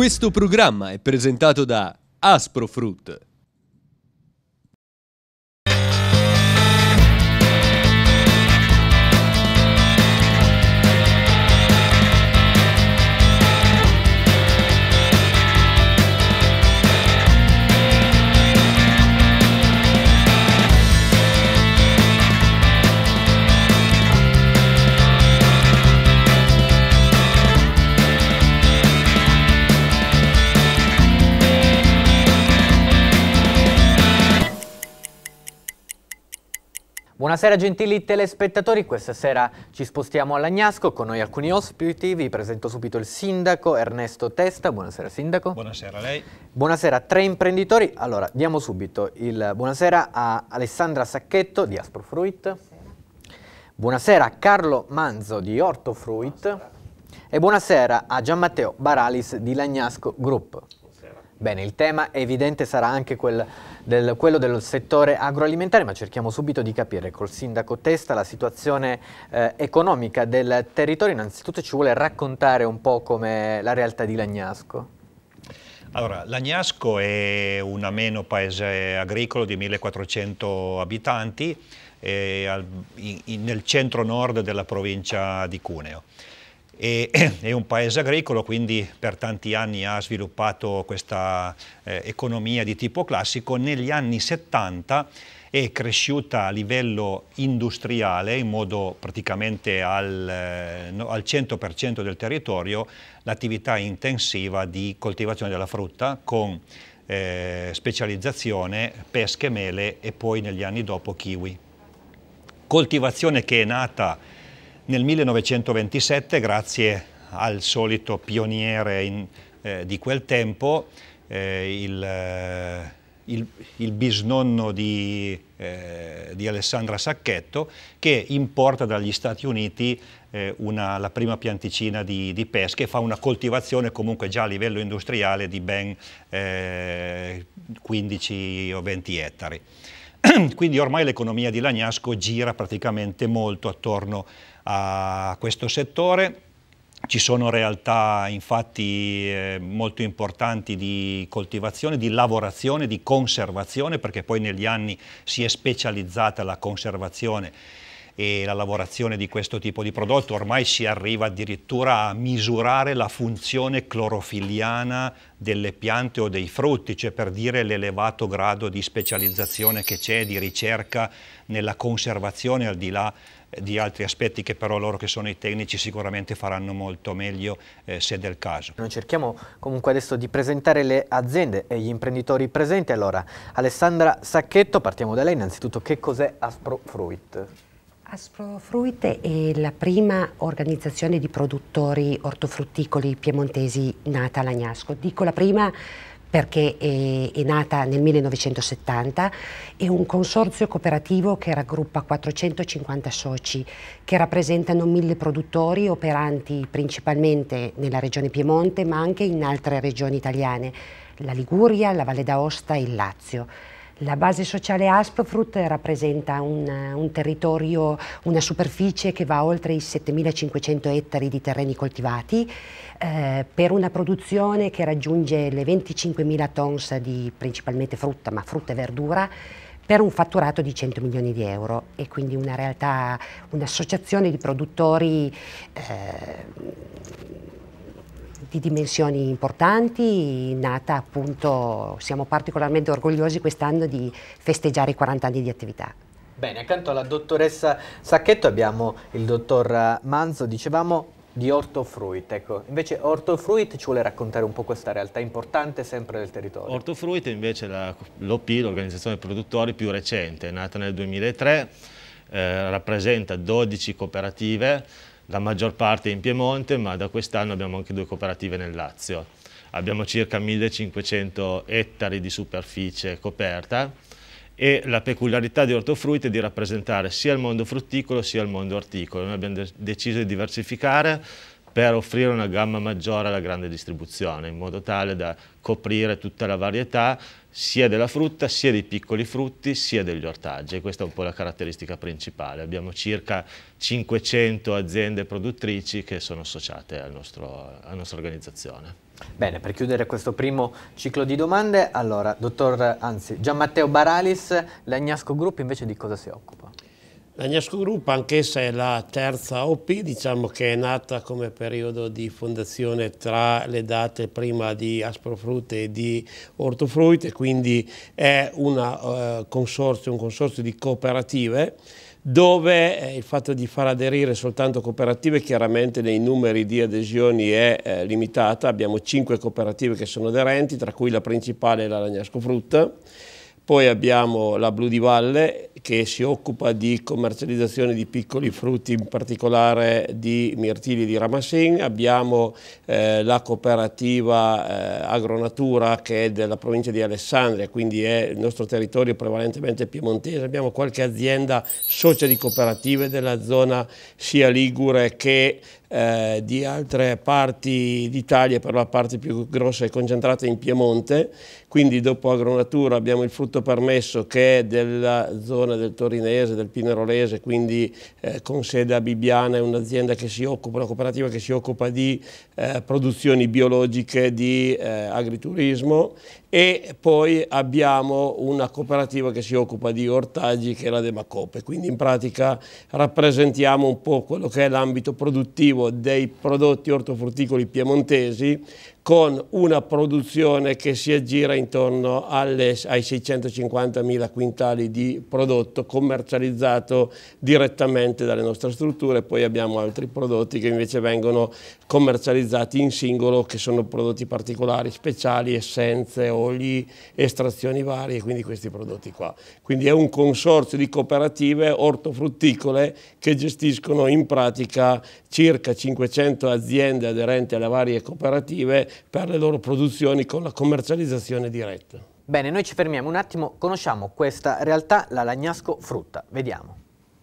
Questo programma è presentato da Asprofrut Buonasera gentili telespettatori, questa sera ci spostiamo all'Agnasco, con noi alcuni ospiti, vi presento subito il sindaco Ernesto Testa, buonasera sindaco. Buonasera a lei. Buonasera a tre imprenditori, allora diamo subito il buonasera a Alessandra Sacchetto di Asprofruit, buonasera a Carlo Manzo di Ortofruit buonasera. e buonasera a Gianmatteo Baralis di Lagnasco Group. Bene, il tema evidente sarà anche quel del, quello del settore agroalimentare, ma cerchiamo subito di capire col sindaco Testa la situazione eh, economica del territorio. Innanzitutto ci vuole raccontare un po' come la realtà di Lagnasco. Allora, Lagnasco è un ameno paese agricolo di 1400 abitanti eh, al, in, in, nel centro-nord della provincia di Cuneo e, è un paese agricolo, quindi per tanti anni ha sviluppato questa eh, economia di tipo classico. Negli anni 70 è cresciuta a livello industriale, in modo praticamente al, eh, al 100% del territorio, l'attività intensiva di coltivazione della frutta con eh, specializzazione pesche, mele e poi negli anni dopo kiwi. Coltivazione che è nata nel 1927, grazie al solito pioniere in, eh, di quel tempo, eh, il, eh, il, il, bisnonno di, eh, di, Alessandra Sacchetto, che importa dagli Stati Uniti eh, una, la prima pianticina di, di, pesca e fa una coltivazione comunque già a livello industriale di ben 15 eh, o 20 ettari. Quindi ormai l'economia di Lagnasco gira praticamente molto attorno a questo settore. Ci sono realtà infatti eh, molto importanti di coltivazione, di lavorazione, di conservazione, perché poi negli anni si è specializzata la conservazione e la lavorazione di questo tipo di prodotto, ormai si arriva addirittura a misurare la funzione clorofiliana delle piante o dei frutti, cioè per dire l'elevato grado di specializzazione che c'è, di ricerca nella conservazione al di là eh, di altri aspetti che però loro che sono i tecnici sicuramente faranno molto meglio eh, se del caso. Noi cerchiamo comunque adesso di presentare le aziende e gli imprenditori presenti. Allora, Alessandra Sacchetto, partiamo da lei innanzitutto, che cos'è Aspro Fruit? Asprofruite è la prima organizzazione di produttori ortofrutticoli piemontesi nata a Lagnasco. Dico la prima perché è, è, nata nel 1970, è un consorzio cooperativo che raggruppa 450 soci che rappresentano mille produttori operanti principalmente nella regione Piemonte ma anche in altre regioni italiane, la Liguria, la Valle d'Aosta e il Lazio. La base sociale Aspfrut rappresenta un, un, territorio, una superficie che va oltre i 7.500 ettari di terreni coltivati eh, per una produzione che raggiunge le 25.000 tons di principalmente frutta, ma frutta e verdura, per un fatturato di 100 milioni di euro e quindi una realtà, un'associazione di produttori eh, di dimensioni importanti, nata appunto, siamo particolarmente orgogliosi quest'anno di festeggiare i 40 anni di attività. Bene, accanto alla dottoressa Sacchetto abbiamo il dottor Manzo, dicevamo di Ortofruit, ecco. Invece Ortofruit ci vuole raccontare un po' questa realtà importante sempre del territorio. Ortofruit invece è l'OP, l'organizzazione produttori più recente, nata nel 2003, eh, rappresenta 12 cooperative la maggior parte in Piemonte, ma da quest'anno abbiamo anche due cooperative nel Lazio. Abbiamo circa 1500 ettari di superficie coperta e la peculiarità di Ortofruit è di rappresentare sia il mondo frutticolo sia il mondo articolo. Noi abbiamo de deciso di diversificare per offrire una gamma maggiore alla grande distribuzione, in modo tale da coprire tutta la varietà sia della frutta, sia dei piccoli frutti, sia degli ortaggi. E questa è un po' la caratteristica principale. Abbiamo circa 500 aziende produttrici che sono associate al nostro, alla nostra organizzazione. Bene, per chiudere questo primo ciclo di domande, allora, dottor, anzi, Gian Matteo Baralis, l'Agnasco Group invece di cosa si occupa? La L'Agnasco Group anch'essa è la terza OP, diciamo che è nata come periodo di fondazione tra le date prima di Asprofrutte e di Ortofruit, quindi è una, eh, consorzio, un consorzio di cooperative dove eh, il fatto di far aderire soltanto cooperative chiaramente nei numeri di adesioni è eh, limitata, abbiamo cinque cooperative che sono aderenti, tra cui la principale è la Lagnasco Frutta, poi abbiamo la Blu di Valle che si occupa di commercializzazione di piccoli frutti, in particolare di mirtilli di Ramassin. Abbiamo eh, la cooperativa eh, Agronatura che è della provincia di Alessandria, quindi è il nostro territorio prevalentemente piemontese. Abbiamo qualche azienda socia di cooperative della zona sia Ligure che eh, di altre parti d'Italia, per la parte più grossa è concentrata in Piemonte, quindi dopo agronatura abbiamo il frutto permesso che è della zona del Torinese, del Pinerolese, quindi eh, con sede a Bibiana, è un'azienda che si occupa, una cooperativa che si occupa di eh, produzioni biologiche di eh, agriturismo e poi abbiamo una cooperativa che si occupa di ortaggi che è la Demacope, quindi in pratica rappresentiamo un po' quello che è l'ambito produttivo dei prodotti ortofrutticoli piemontesi con una produzione che si aggira intorno alle, ai 650.000 quintali di prodotto commercializzato direttamente dalle nostre strutture, poi abbiamo altri prodotti che invece vengono commercializzati in singolo, che sono prodotti particolari, speciali, essenze, oli, estrazioni varie, quindi questi prodotti qua. Quindi è un consorzio di cooperative ortofrutticole che gestiscono in pratica circa 500 aziende aderenti alle varie cooperative per le loro produzioni con la commercializzazione diretta. Bene, noi ci fermiamo un attimo, conosciamo questa realtà, la Lagnasco Frutta, vediamo.